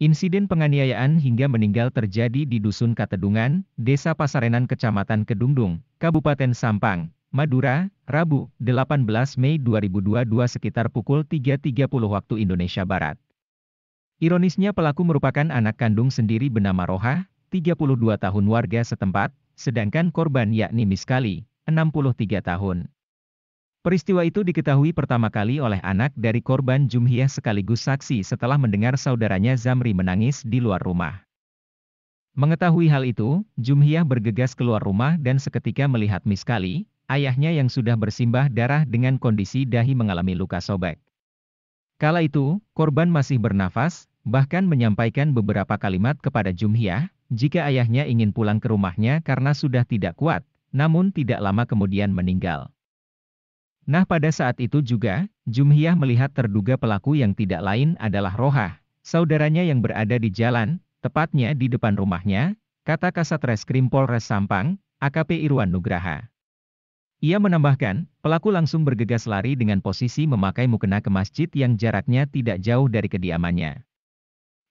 Insiden penganiayaan hingga meninggal terjadi di Dusun Katedungan, Desa Pasarenan Kecamatan Kedungdung, Kabupaten Sampang, Madura, Rabu, 18 Mei 2022 sekitar pukul 3.30 waktu Indonesia Barat. Ironisnya pelaku merupakan anak kandung sendiri bernama Roha, 32 tahun warga setempat, sedangkan korban yakni Miskali, 63 tahun. Peristiwa itu diketahui pertama kali oleh anak dari korban Jumhiyah sekaligus saksi setelah mendengar saudaranya Zamri menangis di luar rumah. Mengetahui hal itu, Jumhiyah bergegas keluar rumah dan seketika melihat Miskali, ayahnya yang sudah bersimbah darah dengan kondisi dahi mengalami luka sobek. Kala itu, korban masih bernafas, bahkan menyampaikan beberapa kalimat kepada Jumhiyah, jika ayahnya ingin pulang ke rumahnya karena sudah tidak kuat, namun tidak lama kemudian meninggal. Nah pada saat itu juga, Jumhiyah melihat terduga pelaku yang tidak lain adalah Roha, saudaranya yang berada di jalan, tepatnya di depan rumahnya, kata Kasat Reskrim Polres Sampang, AKP Irwan Nugraha. Ia menambahkan, pelaku langsung bergegas lari dengan posisi memakai mukena ke masjid yang jaraknya tidak jauh dari kediamannya.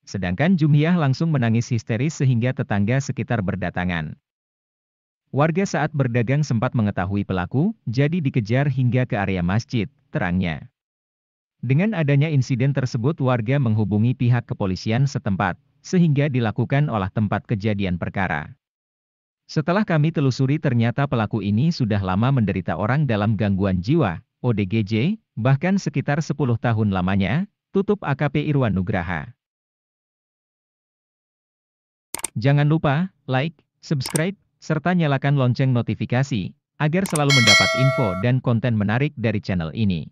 Sedangkan Jumhiyah langsung menangis histeris sehingga tetangga sekitar berdatangan. Warga saat berdagang sempat mengetahui pelaku, jadi dikejar hingga ke area masjid, terangnya. Dengan adanya insiden tersebut warga menghubungi pihak kepolisian setempat, sehingga dilakukan olah tempat kejadian perkara. Setelah kami telusuri ternyata pelaku ini sudah lama menderita orang dalam gangguan jiwa, ODGJ, bahkan sekitar 10 tahun lamanya, tutup AKP Irwan Nugraha. Jangan lupa, like, subscribe, serta nyalakan lonceng notifikasi, agar selalu mendapat info dan konten menarik dari channel ini.